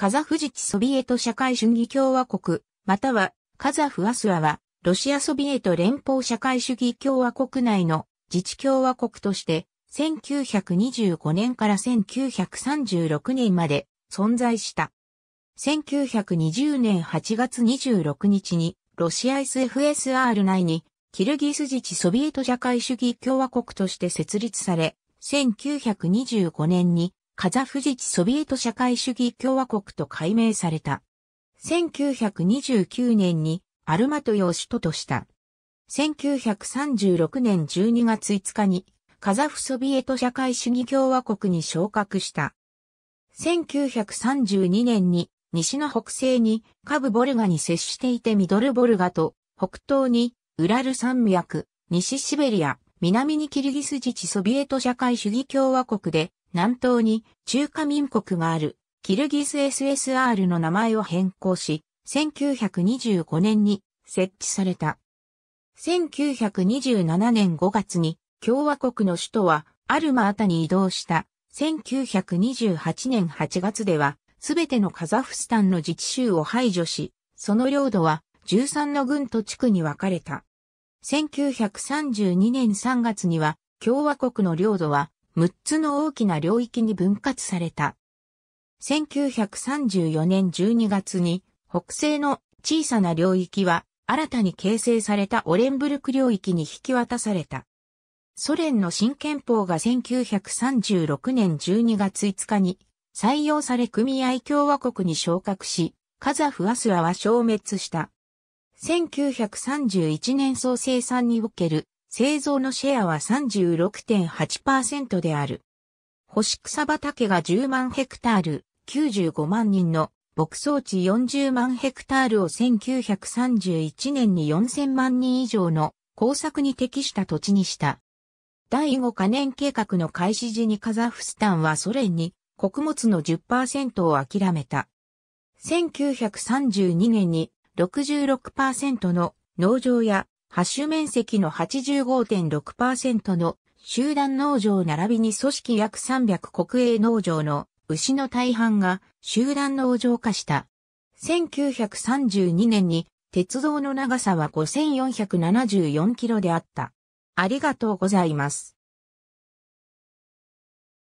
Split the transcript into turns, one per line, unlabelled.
カザフジチソビエト社会主義共和国、またはカザフアスワは、ロシアソビエト連邦社会主義共和国内の自治共和国として、1925年から1936年まで存在した。1920年8月26日に、ロシア SFSR 内に、キルギス自治ソビエト社会主義共和国として設立され、1925年にカザフ自治ソビエト社会主義共和国と改名された。1929年にアルマトヨを首都とした。1936年12月5日にカザフソビエト社会主義共和国に昇格した。1932年に西の北西にカブボルガに接していてミドルボルガと北東にウラル山脈、西シベリア、南にキルギス自治ソビエト社会主義共和国で南東に中華民国があるキルギス SSR の名前を変更し、1925年に設置された。1927年5月に共和国の首都はアルマータに移動した1928年8月ではすべてのカザフスタンの自治州を排除し、その領土は13の軍と地区に分かれた。1932年3月には共和国の領土は6つの大きな領域に分割された。1934年12月に北西の小さな領域は新たに形成されたオレンブルク領域に引き渡された。ソ連の新憲法が1936年12月5日に採用され組合共和国に昇格し、カザフ・アスアは消滅した。1931年総生産における製造のシェアは36.8%である。干し草畑が10万ヘクタール、95万人の牧草地40万ヘクタールを1931年に4000万人以上の工作に適した土地にした。第5カ年計画の開始時にカザフスタンはソ連に穀物の10%を諦めた。1932年に66%の農場やハッシュ面積の85.6%の集団農場並びに組織約300国営農場の牛の大半が集団農場化した。1932年に鉄道の長さは5474キロであった。ありがとうございます。